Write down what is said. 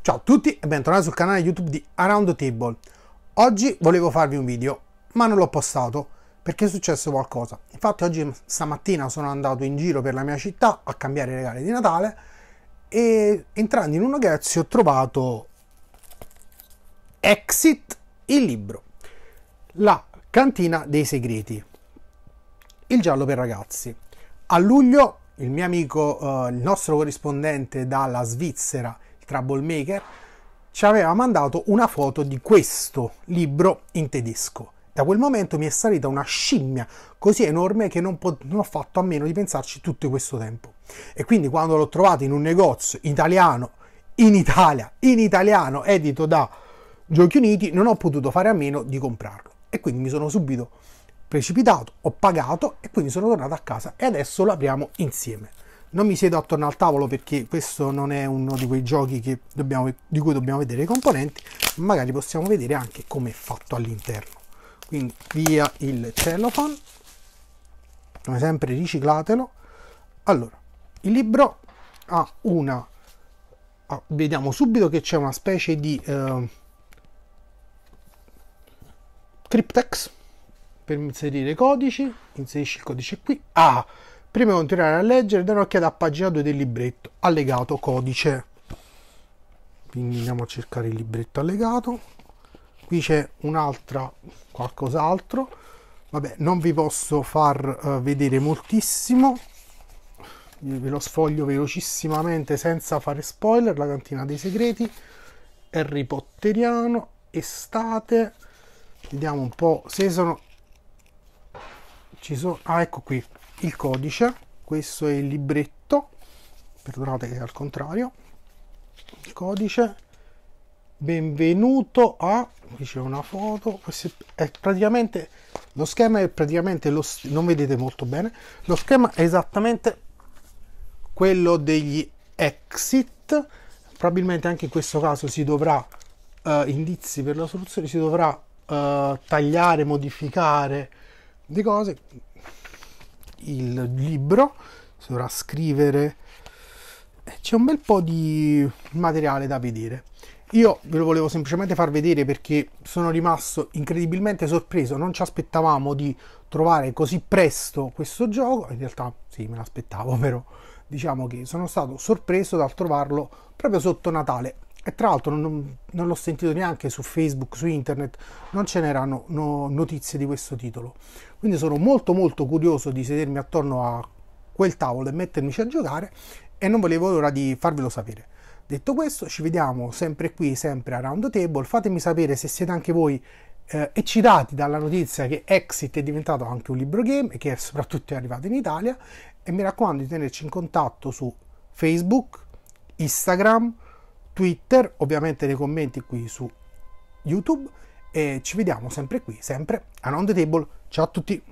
Ciao a tutti e bentornati sul canale YouTube di Around the Table. Oggi volevo farvi un video, ma non l'ho postato perché è successo qualcosa. Infatti oggi stamattina sono andato in giro per la mia città a cambiare i regali di Natale e entrando in un negozio ho trovato Exit il libro, la cantina dei segreti, il giallo per ragazzi. A luglio il mio amico, eh, il nostro corrispondente dalla Svizzera, Troublemaker, ci aveva mandato una foto di questo libro in tedesco. Da quel momento mi è salita una scimmia così enorme che non, pot- non, ho fatto a meno di pensarci tutto questo tempo. E quindi quando l'ho trovato in un negozio italiano, in Italia, in italiano, edito da Giochi Uniti, non ho potuto fare a meno di comprarlo. E quindi mi sono subito precipitato, ho pagato e quindi sono tornato a casa e adesso lo apriamo insieme. Non mi siedo attorno al tavolo perché questo non è uno di quei giochi dobbiamo, di cui dobbiamo vedere i componenti, magari possiamo vedere anche come è fatto all'interno. Quindi via il cellophane, come sempre riciclatelo. Allora, il libro ha una... Ah, vediamo subito che c'è una specie di... Eh, Cryptex per inserire codici, inserisci il codice qui. Ah, Prima di continuare a leggere, dare un'occhiata a pagina 2 del libretto, allegato codice. Quindi andiamo a cercare il libretto allegato. Qui c'è un'altra, qualcos'altro. Vabbè, non vi posso far uh, vedere moltissimo. Io ve lo sfoglio velocissimamente senza fare spoiler. La cantina dei segreti, Harry Potteriano, estate. Vediamo un po' se sono ci sono ah ecco qui il codice questo è il libretto perdonate che è al contrario il codice benvenuto a qui c'è una foto è praticamente lo schema è praticamente lo non vedete molto bene lo schema è esattamente quello degli exit probabilmente anche in questo caso si dovrà eh, indizi per la soluzione si dovrà eh, tagliare modificare di cose. Il libro si dovrà scrivere. Eh, c'è un bel po' di materiale da vedere. Io ve lo volevo semplicemente far vedere perché sono rimasto incredibilmente sorpreso. Non ci aspettavamo di trovare così presto questo gioco. In realtà sì, me l'aspettavo, però diciamo che sono stato sorpreso dal trovarlo proprio sotto Natale e tra l'altro non, non l'ho sentito neanche su Facebook, su internet, non ce n'erano no, notizie di questo titolo. Quindi sono molto molto curioso di sedermi attorno a quel tavolo e mettermici a giocare e non volevo l'ora di farvelo sapere. Detto questo, ci vediamo sempre qui, sempre a Round Table. Fatemi sapere se siete anche voi eh, eccitati dalla notizia che Exit è diventato anche un libro game e che è soprattutto è arrivato in Italia. E mi raccomando di tenerci in contatto su Facebook, Instagram, Twitter, ovviamente nei commenti qui su YouTube e ci vediamo sempre qui, sempre a On The Table. Ciao a tutti!